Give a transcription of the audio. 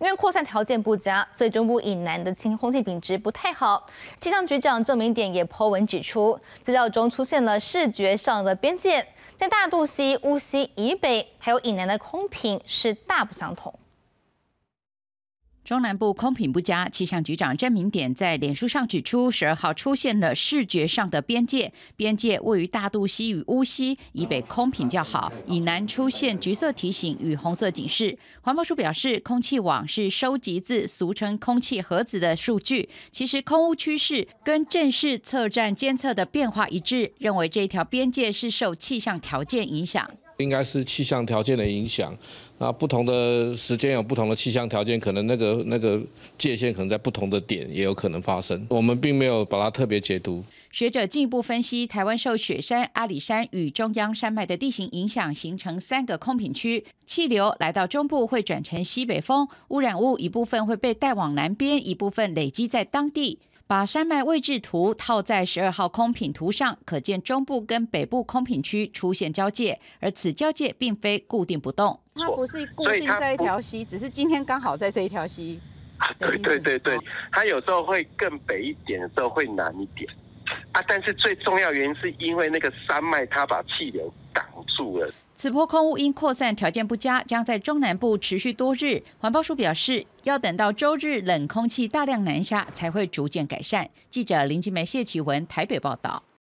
因为扩散条件不佳，所以中部以南的清空气品质不太好。气象局长郑明典也颇文指出，资料中出现了视觉上的边界，在大肚溪、乌溪以北，还有以南的空品是大不相同。中南部空品不佳，气象局长郑明典在脸书上指出，十二号出现了视觉上的边界，边界位于大肚溪与乌溪以北，空品较好，以南出现橘色提醒与红色警示。环保署表示，空气网是收集自俗称空气盒子的数据，其实空污趋势跟正式测站监测的变化一致，认为这一条边界是受气象条件影响。应该是气象条件的影响，啊，不同的时间有不同的气象条件，可能那个那个界限可能在不同的点也有可能发生。我们并没有把它特别解读。学者进一步分析，台湾受雪山、阿里山与中央山脉的地形影响，形成三个空品区。气流来到中部会转成西北风，污染物一部分会被带往南边，一部分累积在当地。把山脉位置图套在十二号空品图上，可见中部跟北部空品区出现交界，而此交界并非固定不动。它不是固定在一条溪，只是今天刚好在这一条溪。对对对对，它有时候会更北一点，时候会南一点啊。但是最重要原因是因为那个山脉它把气流。此波空污因扩散条件不佳，将在中南部持续多日。环保署表示，要等到周日冷空气大量南下，才会逐渐改善。记者林金梅、谢启文台北报道。